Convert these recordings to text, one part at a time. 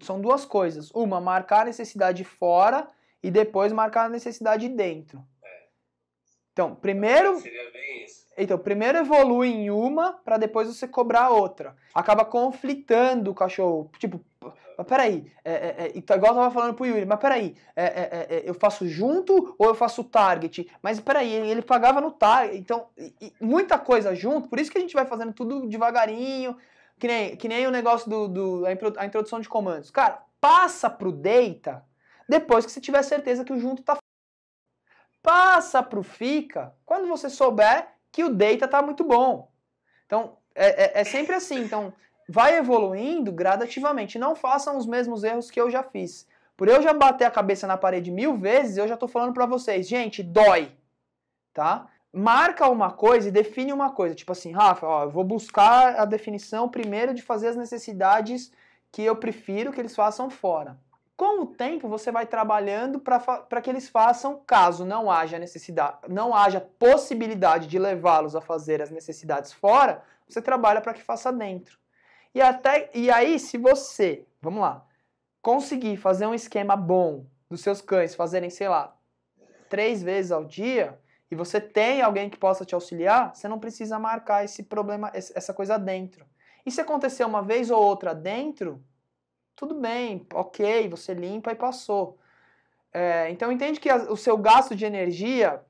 são duas coisas. Uma, marcar a necessidade fora e depois marcar a necessidade dentro. É. Então, primeiro. Seria bem isso. Então, primeiro evolui em uma para depois você cobrar a outra. Acaba conflitando o cachorro. Tipo, mas peraí, é, é, é, então, igual eu tava falando pro Yuri, mas peraí, é é, é, é, eu faço junto ou eu faço target? Mas peraí, ele, ele pagava no target, então e, e muita coisa junto, por isso que a gente vai fazendo tudo devagarinho, que nem, que nem o negócio do, do a introdução de comandos. Cara, passa pro data depois que você tiver certeza que o junto tá passa pro fica quando você souber que o data tá muito bom. Então, é, é, é sempre assim. Então, vai evoluindo gradativamente. Não façam os mesmos erros que eu já fiz. Por eu já bater a cabeça na parede mil vezes, eu já estou falando para vocês, gente, dói, tá? marca uma coisa e define uma coisa. Tipo assim, Rafa, ó, eu vou buscar a definição primeiro de fazer as necessidades que eu prefiro que eles façam fora. Com o tempo, você vai trabalhando para que eles façam, caso não haja necessidade, não haja possibilidade de levá-los a fazer as necessidades fora, você trabalha para que faça dentro. E, até, e aí, se você, vamos lá, conseguir fazer um esquema bom dos seus cães fazerem, sei lá, três vezes ao dia, e você tem alguém que possa te auxiliar, você não precisa marcar esse problema, essa coisa dentro. E se acontecer uma vez ou outra dentro, tudo bem, ok, você limpa e passou. É, então entende que a, o seu gasto de energia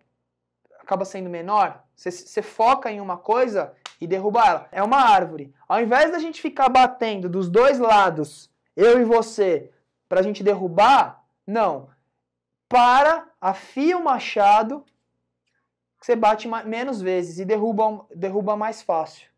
acaba sendo menor. Você, foca em uma coisa e derruba ela. É uma árvore. Ao invés da gente ficar batendo dos dois lados, eu e você, para a gente derrubar, não. Para, afia o machado que você bate menos vezes e derruba, derruba mais fácil.